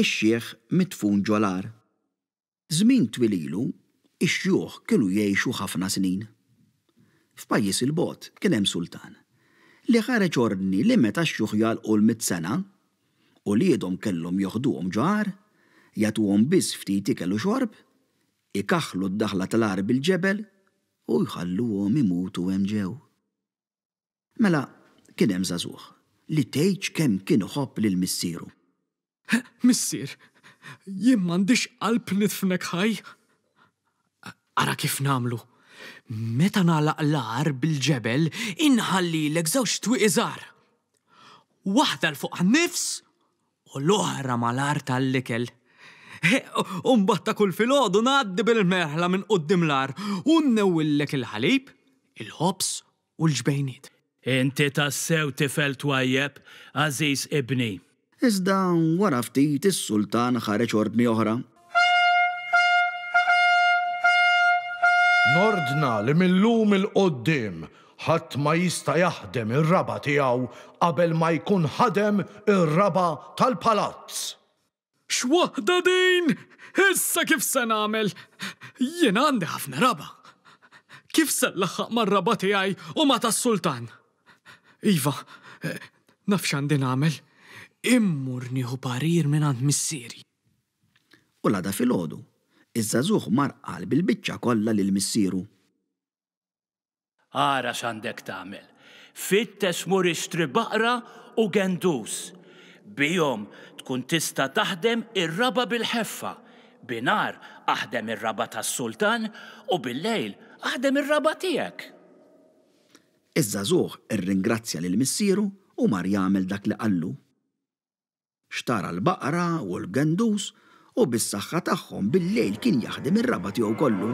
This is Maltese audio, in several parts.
ix-xieħ mitfun ġolar. Zmin twililu, ix-xjuħ kienu jgħixu ħafna snin. F'pajis il-bot kien hemm sultan li ħareġ ordni li meta x-xjuħ jalqu l-mit sena u li jedhom kellhom joħduhom ġar, jagħtuhom biss ftit ikellu xorb, ikaħlu d-daħla tal-ar bil-ġebel u jħalluhom imutu hemm ġew. Mela, kien hemm żagħżugħ li tgħidx kemm kien ħobb lil missieru. Missir, jien m'għandix qalb nitfnek ħaj. Ara kif namlu. Meta nagħlaq l-għar bil-ġebel inħalli l żewġ iżar. Waħda l-fuq nifs u l-oħra mal-ar tal-likel. Umbatta kull filgħodu ngħaddi bil-merħla minn qoddim unnew l nnewwillek il-ħalib, il-ħobs u l-ġbejniet. Inti tassew tifel twajjeb, Aziz ibni. Iżda wara ftit is-sultan ħareġ ordni oħra. Nordna li millum il-qoddim ħadd ma jista' jaħdem ir-raba tiegħu qabel ma jkun ħadem ir-raba tal-palazz. X'waħda din? Issa kif se nagħmel? Jien għandi ħafna raba. Kif se laħħaq mar-raba tiegħi u ma tas-sultan? Iva, eh, nafx għandi nagħmel immur nieħu parir minn għand missieri. U l-għada fil-ħodu, iż-żazuħ marqal bil-bicċa kollha lil missieru. Ara x'għandek tagħmel. fittes muri ixtri baqra u gendus. Bijom tkun tista taħdem ir-raba bil-ħeffa. Binar aħdem ir-raba tas-sultan u bil-lejl aħdem ir-raba tiegħek. Iż-żazuħ irringrazzja lil missieru u mar jagħmel dak li qallu xtara l-baqra u l gendus u bis-saħħa tagħhom bil-lejl kien jaħdem ir-raba tiegħu kollu.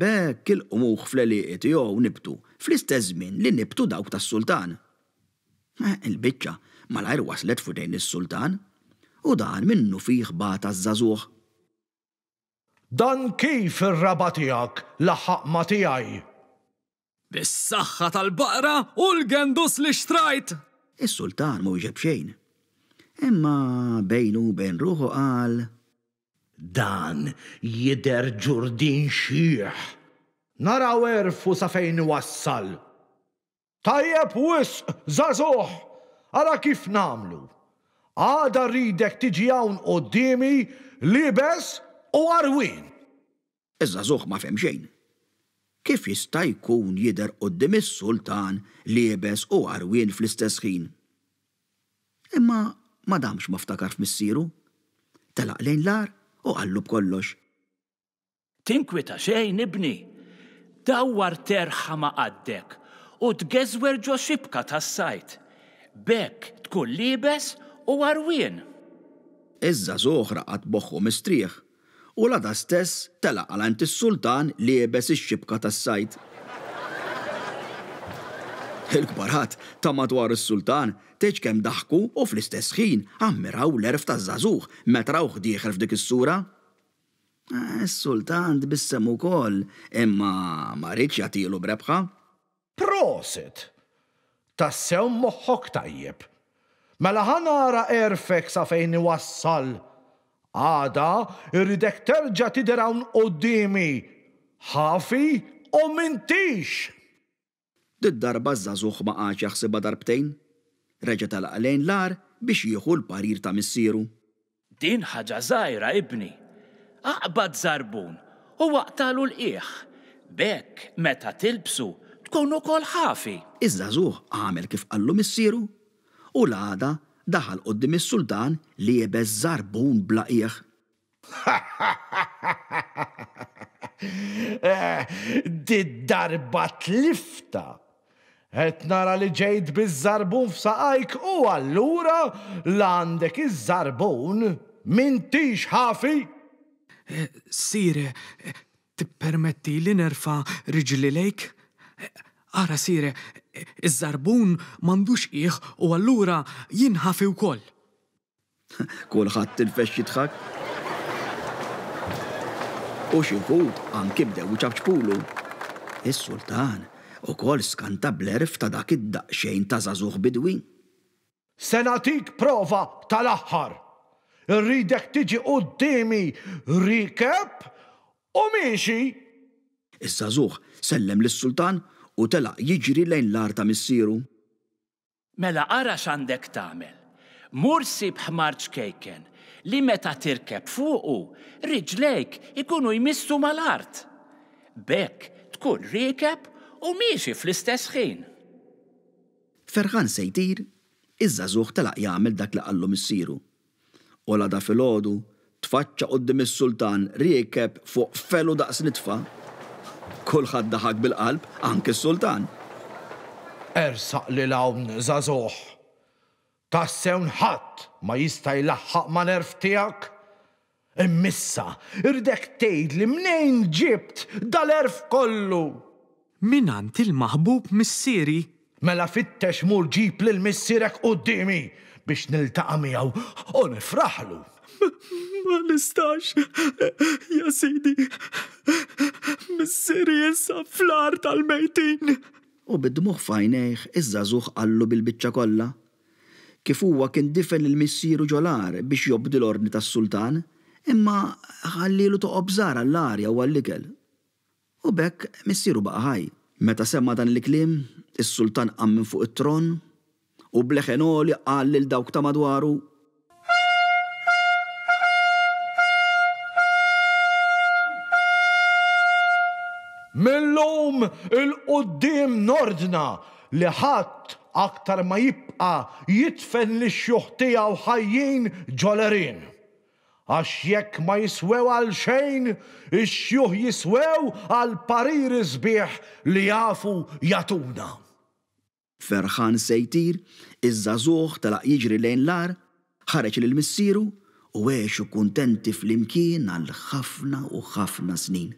Bekk il-qmuħ fl-eliqi tiegħu nibtu fl-istess żmien li nibtu dawk tas-sultan. Eh, il-biċċa malajr waslet fudejn is-sultan u dan minnu fih bata żagħżugħ. Dan kif ir-raba tiegħek laħaq ma tiegħi? Bis-saħħa tal-baqra u l-gendus li xtrajt! il sultan mu jġeb xejn. Imma bejnu ben ruħu għal, Dan jider ġurdin xieħ. Nara werfu sa fejn wassal. Tajjeb wis, zazuħ, għara kif namlu. Għada ridek tiġi hawn dimi libes u arwin. Iż-żazuħ ma femxejn. xejn kif jista' jkun jidher qoddim is-sultan liebes u arwien fl-istess ħin. Imma ma damx ma ftakar f'missieru. Telaq lejn lar u qallu b'kollox. Tinkwita xejn ibni, dawwar terħa ma għaddek u tgeżwer ġo xibka tas-sajt. Bekk tkun liebes u arwien. Iżda zoħra għad boħħu mistrieħ u la da stess tela għalant il sultan li jibes ix-xibka tas-sajt. Il-kbarat ta' madwar is-sultan teċ kem daħku u fl-istess ħin ammiraw l-erf ta' zazuħ metraw ħdieħel f'dik is-sura. Ah, il sultan tbissem ukoll imma ma rridx brebħa. Prosit! Tassew moħħok tajjeb. Mela ħanara erfek sa fejn wassal! Għada, irridek terġa tiderawn u dimi. Ħafi u mintix. Did-darba zazuħ ma għax jaħsibha darbtejn. Reġa tal għalen lar biex jieħu l-parir ta' missieru. Din ħaġa zaħira, ibni. Aqbad zarbun u waqtalu l-iħ. Bekk, meta tilbsu, tkun ukoll ħafi. Iż-żazuħ għamel kif qallu missieru u l-għada daħal qoddim is-sultan li jebez zarbun blaqieħ. Eh, di darba tlifta! Et nara li ġejt biz-zarbun f'saqajk u allura l-għandek iż-zarbun tix ħafi. Eh, sire, eh, tippermetti li nerfa riġli lejk? Ara sire, iż-żarbun mandux iħ u allura jinħafi wkoll. Kulħadd il-fex tħak. U xi wħud anki bdew ċabċpulu. Is-sultan ukoll skanta blerf ta' dak id-daqxejn ta' żagħżugħ bidwi. Senatik prova tal-aħħar. Rridek tiġi d-dimi rikep u miexi. iż sazuħ sellem lis-sultan u tela jiġri lejn l-arta missieru. Mela ara xandek tamel, Mursi bħmarċ kejken li meta tirkeb fuqu, riġlejk ikunu jmissu mal-art. Bekk tkun rikeb u miexi fl-istess ħin. Ferħan sejtir, izza zuħ telaq jagħmel dak li qallu missiru. Ola da fil-ħodu, tfaċċa għoddim il sultan riekeb fuq felu daqs nitfa' Kulħadd daħak bil-qalb, anke s-sultan. Ersaq li lawm zazuħ. Tassew nħat ma jista' jlaħħaq ma nerf tiegħek? Immissa, irdek tgħid li mnejn ġibt dal-erf kollu. Minan il-maħbub missieri. Mela fittex mur ġib lil missierek dimi biex niltaqa' miegħu u nifraħlu. Ma nistax, ja sidi, mis-sirjes flar tal-mejtin. U bid-dmuħ fajnejħ, iż-żazuħ għallu bil-bicċa kollha. Kif huwa kien difen il-missieru ġolar biex jobdi l-ordni tas-sultan, imma ħallilu toqob żara l-arja u għall-ikel. U bekk missieru baqa Meta semma dan l-klim, is-sultan qam fuq it-tron u bleħenoli għall dawk ta' madwaru Mill-lum il-qoddim nordna li ħadd aktar ma jibqa jitfen li xjuħtija u ħajjin ġolerin. Għax jekk ma jiswew għal xejn, ix-xjuħ jiswew għal parir izbieħ li jafu jatuna. Ferħan sejtir, iż-żazuħ tala jiġri lejn lar, ħareġ lil missieru u għexu kuntenti fl-imkien għal ħafna u ħafna snin.